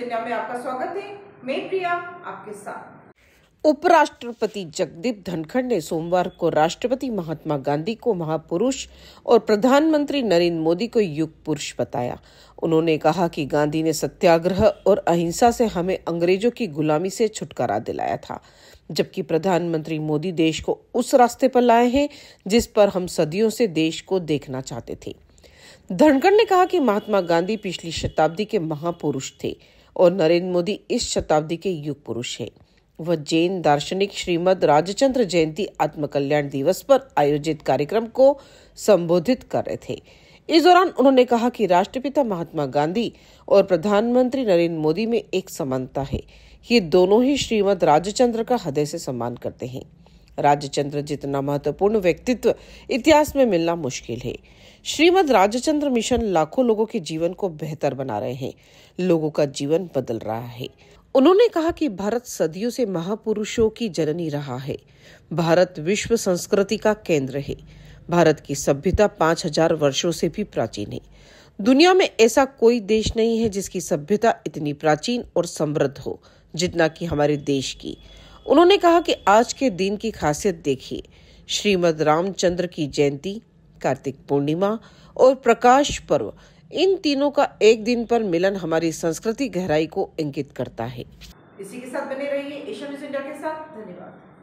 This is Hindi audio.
इंडिया में आपका स्वागत है मैं प्रिया आपके साथ उपराष्ट्रपति जगदीप धनखड़ ने सोमवार को राष्ट्रपति महात्मा गांधी को महापुरुष और प्रधानमंत्री नरेंद्र मोदी को युग पुरुष बताया उन्होंने कहा कि गांधी ने सत्याग्रह और अहिंसा से हमें अंग्रेजों की गुलामी से छुटकारा दिलाया था जबकि प्रधानमंत्री मोदी देश को उस रास्ते पर लाए हैं जिस पर हम सदियों से देश को देखना चाहते थे धनखड़ ने कहा कि महात्मा गांधी पिछली शताब्दी के महापुरुष थे और नरेंद्र मोदी इस शताब्दी के युग पुरुष हैं वह जैन दार्शनिक श्रीमद राजचंद्र जयंती आत्मकल्याण दिवस पर आयोजित कार्यक्रम को संबोधित कर रहे थे इस दौरान उन्होंने कहा कि राष्ट्रपिता महात्मा गांधी और प्रधानमंत्री नरेंद्र मोदी में एक समानता है ये दोनों ही श्रीमद राजचंद्र का हृदय से सम्मान करते हैं राजचंद्र जितना महत्वपूर्ण व्यक्तित्व इतिहास में मिलना मुश्किल है श्रीमद राजचंद्र मिशन लाखों लोगों के जीवन को बेहतर बना रहे हैं लोगों का जीवन बदल रहा है उन्होंने कहा कि भारत सदियों से महापुरुषों की जननी रहा है भारत विश्व संस्कृति का केंद्र है भारत की सभ्यता पांच हजार वर्षो से भी प्राचीन है दुनिया में ऐसा कोई देश नहीं है जिसकी सभ्यता इतनी प्राचीन और समृद्ध हो जितना कि हमारे देश की उन्होंने कहा कि आज के दिन की खासियत देखिए श्रीमद रामचंद्र की जयंती कार्तिक पूर्णिमा और प्रकाश पर्व इन तीनों का एक दिन पर मिलन हमारी संस्कृति गहराई को इंगित करता है इसी के साथ बने रहिए एशिया न्यूज इंडिया के साथ धन्यवाद